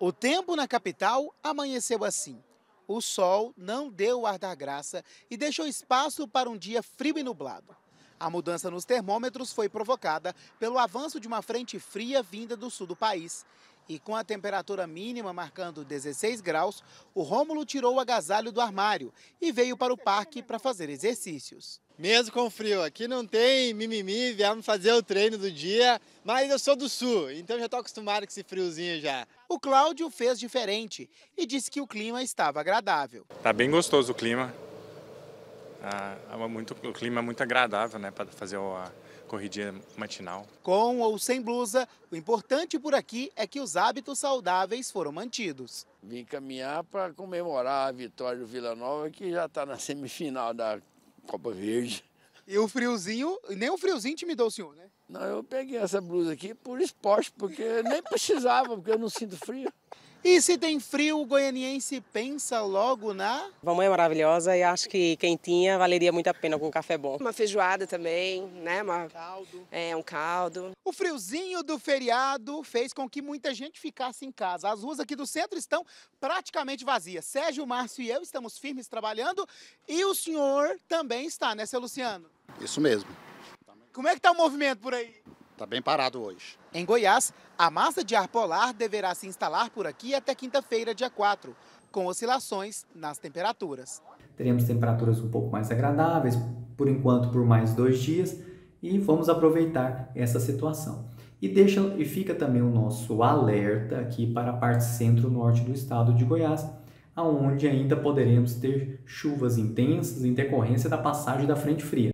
O tempo na capital amanheceu assim. O sol não deu ar da graça e deixou espaço para um dia frio e nublado. A mudança nos termômetros foi provocada pelo avanço de uma frente fria vinda do sul do país. E com a temperatura mínima marcando 16 graus, o Rômulo tirou o agasalho do armário e veio para o parque para fazer exercícios. Mesmo com frio, aqui não tem mimimi, viemos fazer o treino do dia, mas eu sou do sul, então já estou acostumado com esse friozinho já. O Cláudio fez diferente e disse que o clima estava agradável. Tá bem gostoso o clima, ah, é muito, o clima é muito agradável né, para fazer a corridinha matinal. Com ou sem blusa, o importante por aqui é que os hábitos saudáveis foram mantidos. Vim caminhar para comemorar a vitória do Vila Nova, que já está na semifinal da Copa Verde. E o friozinho, nem o friozinho intimidou o senhor, né? Não, eu peguei essa blusa aqui por esporte, porque nem precisava, porque eu não sinto frio. E se tem frio, o goianiense pensa logo na. é maravilhosa e acho que quentinha valeria muito a pena com um café bom. Uma feijoada também, né? Uma... Caldo. É, um caldo. O friozinho do feriado fez com que muita gente ficasse em casa. As ruas aqui do centro estão praticamente vazias. Sérgio, Márcio e eu estamos firmes trabalhando e o senhor também está, né, seu Luciano? Isso mesmo. Como é que tá o movimento por aí? Está bem parado hoje. Em Goiás, a massa de ar polar deverá se instalar por aqui até quinta-feira, dia 4, com oscilações nas temperaturas. Teremos temperaturas um pouco mais agradáveis, por enquanto por mais dois dias, e vamos aproveitar essa situação. E, deixa, e fica também o nosso alerta aqui para a parte centro-norte do estado de Goiás, aonde ainda poderemos ter chuvas intensas em decorrência da passagem da frente fria.